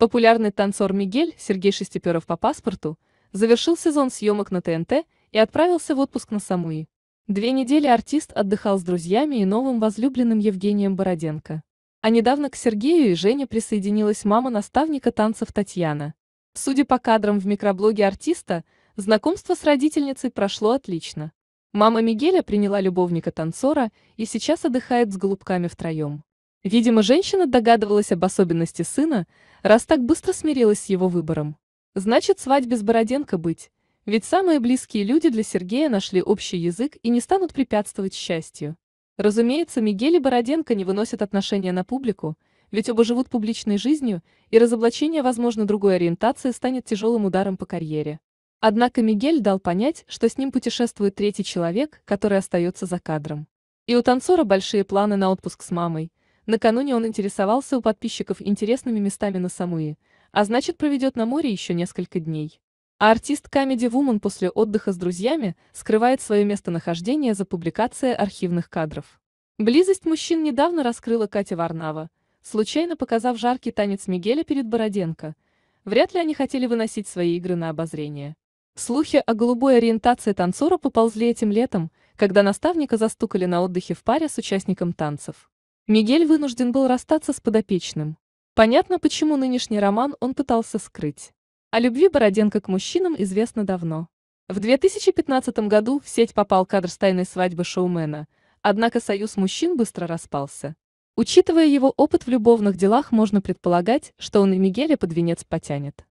Популярный танцор Мигель Сергей Шестиперов по паспорту завершил сезон съемок на ТНТ и отправился в отпуск на Самуи. Две недели артист отдыхал с друзьями и новым возлюбленным Евгением Бороденко. А недавно к Сергею и Жене присоединилась мама наставника танцев Татьяна. Судя по кадрам в микроблоге артиста, знакомство с родительницей прошло отлично. Мама Мигеля приняла любовника танцора и сейчас отдыхает с голубками втроем. Видимо, женщина догадывалась об особенности сына, раз так быстро смирилась с его выбором. Значит, свадьбе с Бороденко быть. Ведь самые близкие люди для Сергея нашли общий язык и не станут препятствовать счастью. Разумеется, Мигель и Бороденко не выносят отношения на публику, ведь оба живут публичной жизнью, и разоблачение, возможно, другой ориентации станет тяжелым ударом по карьере. Однако Мигель дал понять, что с ним путешествует третий человек, который остается за кадром. И у танцора большие планы на отпуск с мамой, Накануне он интересовался у подписчиков интересными местами на Самуи, а значит проведет на море еще несколько дней. А артист Comedy Woman после отдыха с друзьями скрывает свое местонахождение за публикацией архивных кадров. Близость мужчин недавно раскрыла Катя Варнава, случайно показав жаркий танец Мигеля перед Бороденко. Вряд ли они хотели выносить свои игры на обозрение. Слухи о голубой ориентации танцора поползли этим летом, когда наставника застукали на отдыхе в паре с участником танцев. Мигель вынужден был расстаться с подопечным. Понятно, почему нынешний роман он пытался скрыть. О любви Бороденко к мужчинам известно давно. В 2015 году в сеть попал кадр с тайной свадьбы шоумена, однако союз мужчин быстро распался. Учитывая его опыт в любовных делах, можно предполагать, что он и Мигеля под венец потянет.